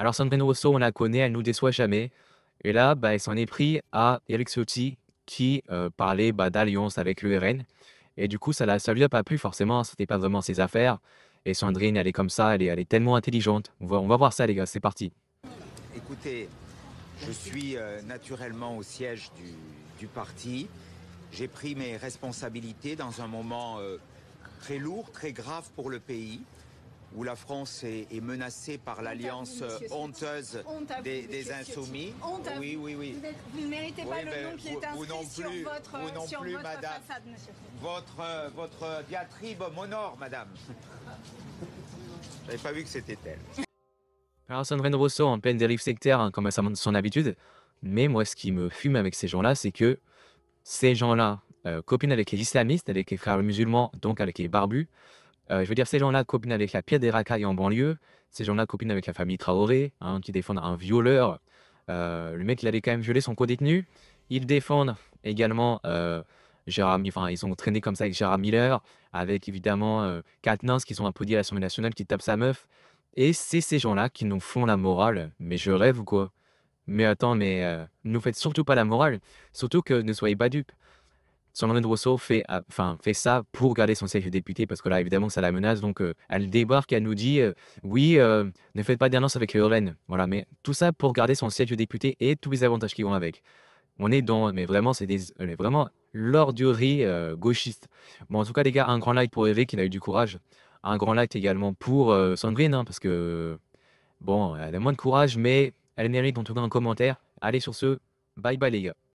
Alors Sandrine Rousseau, on la connaît, elle nous déçoit jamais. Et là, bah, s'en est pris à Eric Ciotti qui euh, parlait bah, d'alliance avec l'URN. Et du coup, ça ne lui a pas plu forcément, c'était pas vraiment ses affaires. Et Sandrine, elle est comme ça, elle est, elle est tellement intelligente. On va, voir ça les gars, c'est parti. Écoutez, je suis euh, naturellement au siège du, parti. J'ai pris mes responsabilités dans un moment euh, très lourd, très grave pour le pays où la France est, menacée par l'alliance euh, honteuse des, insoumis. oui, oui, oui. Vous, ne méritez pas le nom qui est inscrit vous plus, sur votre, madame. façade, monsieur. Votre, euh, votre euh, diatribe m'honore, madame. J'avais pas vu que c'était elle. Alors, ne ressort en pleine dérive sectaire, hein, comme à son habitude. Mais moi, ce qui me fume avec ces gens-là, c'est que ces gens-là euh, copinent avec les islamistes, avec les frères musulmans, donc avec les barbus. Euh, je veux dire, ces gens-là copinent avec la pierre des racailles en banlieue. Ces gens-là copinent avec la famille Traoré, hein, qui défendent un violeur. Euh, le mec, il avait quand même violé son co-détenu. Ils défendent également euh, Gérard, enfin, ils ont traîné comme ça avec Gérard Miller, avec évidemment Katnins euh, qui sont applaudis à l'Assemblée nationale, qui tape sa meuf. Et c'est ces gens-là qui nous font la morale. Mais je rêve ou quoi Mais attends, mais ne nous faites surtout pas la morale. Surtout que ne soyez pas dupes. Sandrine Rousseau fait, ah, enfin, fait ça pour garder son siège de député, parce que là, évidemment, ça la menace. Donc, euh, elle débarque, elle nous dit euh, Oui, euh, ne faites pas d'annonce avec Lorraine. Voilà, mais tout ça pour garder son siège de député et tous les avantages qui vont avec. On est dans, mais vraiment, c'est des, vraiment l'ordurie gauchiste. Bon, en tout cas, les gars, un grand like pour Hervé qui a eu du courage. Un grand like également pour Sandrine, hein, parce que, bon, elle a moins de courage, mais elle mérite en tout cas un commentaire. Allez sur ce, bye bye les gars.